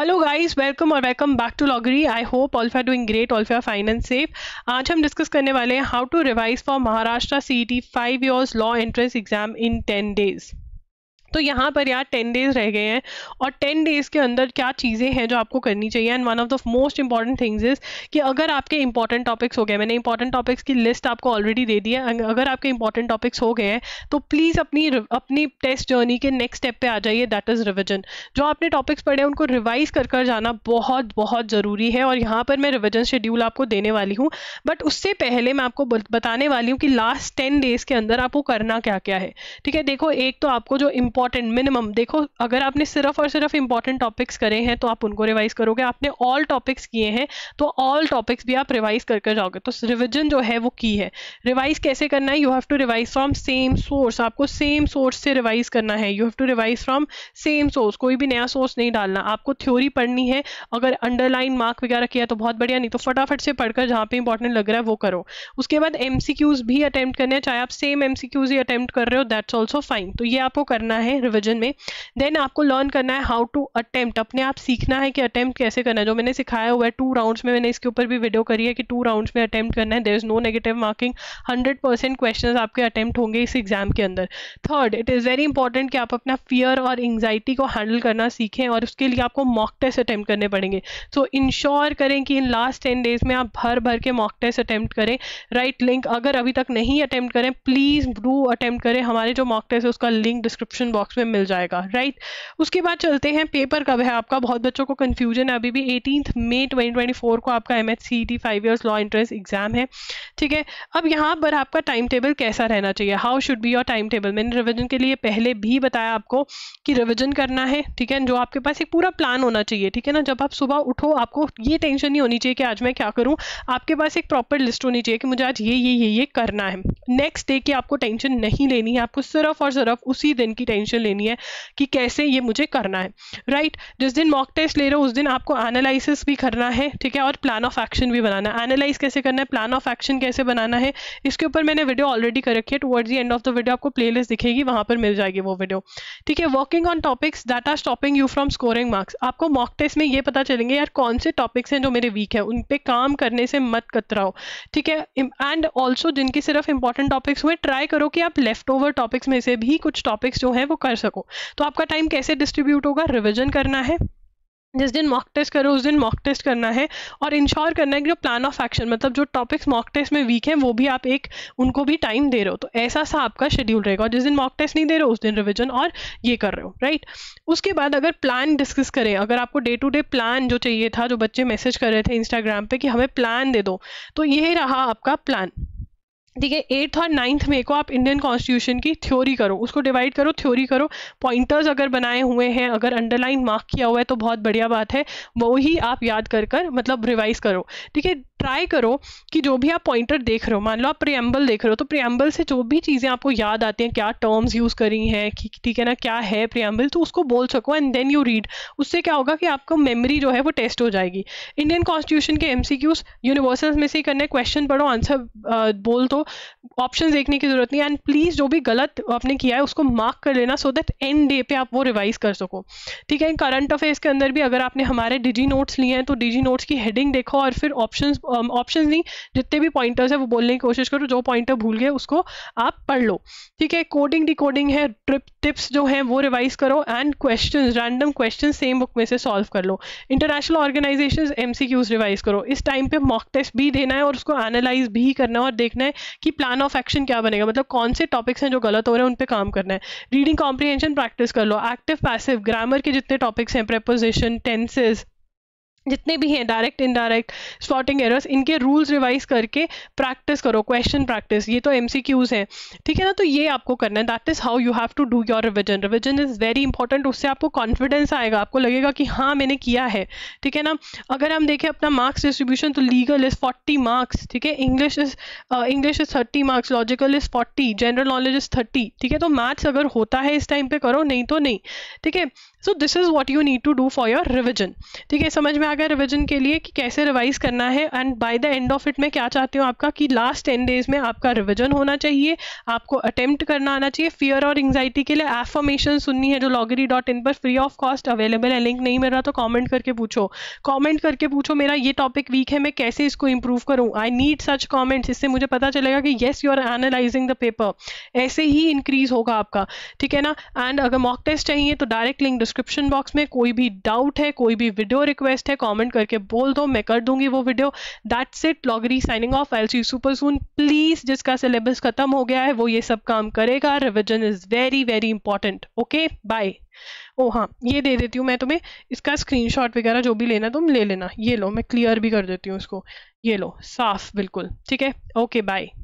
Hello guys welcome और welcome back to लॉगरी I hope all for doing great all for fine and safe आज हम discuss करने वाले हैं how to revise for Maharashtra C T five years law entrance exam in ten days तो यहाँ पर यार टेन डेज रह गए हैं और टेन डेज के अंदर क्या चीज़ें हैं जो आपको करनी चाहिए and one of the most important things is कि अगर आपके इंपॉर्टेंट टॉपिक्स हो गए मैंने इंपॉर्टेंट टॉपिक्स की लिस्ट आपको ऑलरेडी दे दी है अगर आपके इंपॉर्टेंट टॉपिक्स हो गए हैं तो प्लीज़ अपनी अपनी टेस्ट जर्नी के नेक्स्ट स्टेप पर आ जाइए दैट इज़ रिविजन जो आपने टॉपिक्स पढ़े उनको रिवाइज कर कर जाना बहुत बहुत ज़रूरी है और यहाँ पर मैं रिविजन शेड्यूल आपको देने वाली हूँ बट उससे पहले मैं आपको बताने वाली हूँ कि लास्ट टेन डेज के अंदर आपको करना क्या क्या है ठीक है देखो एक तो आपको जो इंपॉर्टेंट मिनिमम देखो अगर आपने सिर्फ और सिर्फ इंपॉर्टेंट टॉपिक्स करे हैं तो आप उनको रिवाइज करोगे आपने ऑल टॉपिक्स किए हैं तो ऑल टॉपिक्स भी आप रिवाइज करके जाओगे तो रिविजन जो है वो की है रिवाइज कैसे करना है you have to revise from same source आपको सेम सोर्स से रिवाइज करना है you have to revise from same source कोई भी नया सोर्स नहीं डालना आपको थ्योरी पढ़नी है अगर अंडरलाइन मार्क वगैरह किया तो बहुत बढ़िया नहीं तो फटाफट से पढ़कर जहाँ पे इंपॉर्टेंट लग रहा है वो करो उसके बाद एम भी अटैम्प्ट करने हैं चाहे आप सेम एम ही अटैम्प्ट कर रहे हो दैट्स ऑल्सो फाइन तो ये आपको करना है है रिविजन में देन आपको लर्न करना है हाउ टू अटैम्प्ट अपने आप सीखना है कि अटैम्प्ट कैसे करना है जो मैंने सिखाया हुआ है टू राउंड्स में मैंने इसके ऊपर भी वीडियो करी है कि टू राउंड्स में अटैम्प्ट करना है there is no negative marking hundred percent question आपके अटैम्प्ट होंगे इस एग्जाम के अंदर third it is very important कि आप अपना फियर और एंगजाइटी को हैंडल करना सीखें और उसके लिए आपको मॉक टेस्ट अटैम्प्ट करने पड़ेंगे सो so, इंश्योर करें कि इन लास्ट टेन डेज में आप भर भर के मॉक टेस्ट अटैम्प्ट करें राइट right लिंक अगर अभी तक नहीं अटैम्प्ट करें प्लीज़ डू अटैम्प्ट करें हमारे जो मॉक टेस्ट है उसका लिंक डिस्क्रिप्शन बॉक्स में मिल जाएगा राइट उसके बाद चलते हैं पेपर कब है आपका बहुत बच्चों को कन्फ्यूजन है अभी भी एटीन मे ट्वेंटी को आपका M H C T five years law entrance exam है ठीक है अब यहाँ पर आपका टाइम टेबल कैसा रहना चाहिए how should be your time table मैंने रिविजन के लिए पहले भी बताया आपको कि रिविजन करना है ठीक है जो आपके पास एक पूरा प्लान होना चाहिए ठीक है ना जब आप सुबह उठो आपको ये टेंशन नहीं होनी चाहिए कि आज मैं क्या करूँ आपके पास एक प्रॉपर लिस्ट होनी चाहिए कि मुझे आज ये ये ये ये करना है नेक्स्ट डे की आपको टेंशन नहीं लेनी है आपको सिर्फ और सिर्फ उसी दिन की टेंशन टेंशन लेनी है कि कैसे ये मुझे करना है राइट right? जिस दिन मॉक टेस्ट ले रहे हो उस दिन आपको एनालिसिस भी करना है ठीक है और प्लान ऑफ एक्शन भी बनाना है एनालाइज कैसे करना है प्लान ऑफ एक्शन कैसे बनाना है इसके ऊपर मैंने वीडियो ऑलरेडी कर रखी है towards the end of the video आपको प्लेलिस्ट दिखेगी वहाँ पर मिल जाएगी वो वीडियो ठीक है working on topics that are stopping you from scoring marks आपको मॉक टेस्ट में ये पता चलेंगे यार कौन से टॉपिक्स हैं जो मेरे वीक है उन पर काम करने से मत कतराओ ठीक है एंड ऑल्सो जिनकी सिर्फ इंपॉर्टेंट टॉपिक्स हुए ट्राई करो कि आप लेफ्ट ओवर टॉपिक्स में से भी कुछ टॉपिक्स जो है वो कर सको तो आपका टाइम कैसे डिस्ट्रीब्यूट होगा रिविजन करना है जिस दिन मॉक टेस्ट करो उस दिन मॉक टेस्ट करना है और इंश्योर करना है कि जो प्लान ऑफ एक्शन मतलब जो टॉपिक्स मॉक टेस्ट में वीक हैं वो भी आप एक उनको भी टाइम दे रहे हो तो ऐसा सा आपका शेड्यूल रहेगा और जिस दिन मॉक टेस्ट नहीं दे रहे हो उस दिन रिविजन और ये कर रहे हो राइट उसके बाद अगर प्लान डिस्कस करें अगर आपको डे टू डे प्लान जो चाहिए था जो बच्चे मैसेज कर रहे थे इंस्टाग्राम पर कि हमें प्लान दे दो तो ये रहा आपका प्लान ठीक है एट्थ और नाइन्थ में को आप इंडियन कॉन्स्टिट्यूशन की थ्योरी करो उसको डिवाइड करो थ्योरी करो पॉइंटर्स अगर बनाए हुए हैं अगर अंडरलाइन मार्क किया हुआ है तो बहुत बढ़िया बात है वो ही आप याद कर कर मतलब रिवाइज करो ठीक है ट्राई करो कि जो भी आप पॉइंटर देख रहे हो मान लो आप प्रियम्बल देख रहे हो तो प्रियम्बल से जो भी चीज़ें आपको याद आती हैं क्या टर्म्स यूज़ करी हैं कि ठीक है ना क्या है प्रियम्बल तो उसको बोल सको एंड देन यू रीड उससे क्या होगा कि आपको मेमोरी जो है वो टेस्ट हो जाएगी इंडियन कॉन्स्टिट्यूशन के एम यूनिवर्सल्स में से करने क्वेश्चन पढ़ो आंसर बोल दो ऑप्शन देखने की जरूरत नहीं एंड प्लीज़ जो भी गलत आपने किया है उसको मार्क कर लेना सो दैट एंड डे पे आप वो रिवाइज कर सको ठीक है करंट अफेयर्स के अंदर भी अगर आपने हमारे डिजी नोट्स लिए हैं तो डिजी नोट्स की हेडिंग देखो और फिर ऑप्शन ऑप्शन um, नहीं जितने भी पॉइंटर्स है वो बोलने की कोशिश करो जो पॉइंटर भूल गए उसको आप पढ़ लो ठीक है कोडिंग डिकोडिंग है ट्रिप टिप्स जो है वो रिवाइज करो and question random question same book में से सॉल्व कर लो इंटरनेशनल ऑर्गेनाइजेशन एम रिवाइज करो इस टाइम पे मॉक टेस्ट भी देना है और उसको एनालाइज भी करना है और देखना है कि प्लान ऑफ एक्शन क्या बनेगा मतलब कौन से टॉपिक्स हैं जो गलत हो रहे हैं उन पर काम करना है रीडिंग कॉम्प्रीहेंशन प्रैक्टिस कर लो एक्टिव पैसिव ग्रामर के जितने टॉपिक्स हैं प्रेपोजिशन टेंसेज जितने भी हैं डायरेक्ट इनडायरेक्ट स्पॉटिंग एरर्स इनके रूल्स रिवाइज करके प्रैक्टिस करो क्वेश्चन प्रैक्टिस ये तो एम सी क्यूज हैं ठीक है ना तो ये आपको करना है that is how you have to do your revision revision is very important उससे आपको कॉन्फिडेंस आएगा आपको लगेगा कि हाँ मैंने किया है ठीक है ना अगर हम देखें अपना मार्क्स डिस्ट्रीब्यूशन तो लीगल इज़ फोर्टी मार्क्स ठीक है English is English is thirty marks logical is forty general knowledge is thirty ठीक है तो मैथ्स अगर होता है इस टाइम पर करो नहीं तो नहीं ठीक है so this is what you need to do for your revision ठीक है समझ में आ गया रिविजन के लिए कि कैसे रिवाइज करना है and by the end of it मैं क्या चाहती हूँ आपका कि लास्ट टेन डेज में आपका रिविजन होना चाहिए आपको अटेम्प्ट करना आना चाहिए फियर और एंगजाइटी के लिए एफॉर्मेशन सुननी है जो लॉगरी डॉट इन पर फ्री ऑफ कॉस्ट अवेलेबल है लिंक नहीं मिल रहा तो कॉमेंट करके पूछो कॉमेंट करके पूछो मेरा ये टॉपिक वीक है मैं कैसे इसको इंप्रूव करूँ आई नीड सच कॉमेंट्स इससे मुझे पता चलेगा कि yes you are analysing the paper ऐसे ही इंक्रीज होगा आपका ठीक है ना एंड अगर मॉक टेस्ट चाहिए तो डायरेक्ट लिंक डिस्क्रिप्शन बॉक्स में कोई भी डाउट है कोई भी वीडियो रिक्वेस्ट है कॉमेंट करके बोल दो मैं कर दूंगी वो वीडियो दैट्स इट लॉगरी signing off L C super soon please जिसका सिलेबस खत्म हो गया है वो ये सब काम करेगा revision is very very important okay bye ओ हाँ ये दे देती हूँ मैं तुम्हें इसका स्क्रीनशॉट वगैरह जो भी लेना तुम ले लेना ये लो मैं क्लियर भी कर देती हूँ इसको ये लो साफ बिल्कुल ठीक है ओके बाय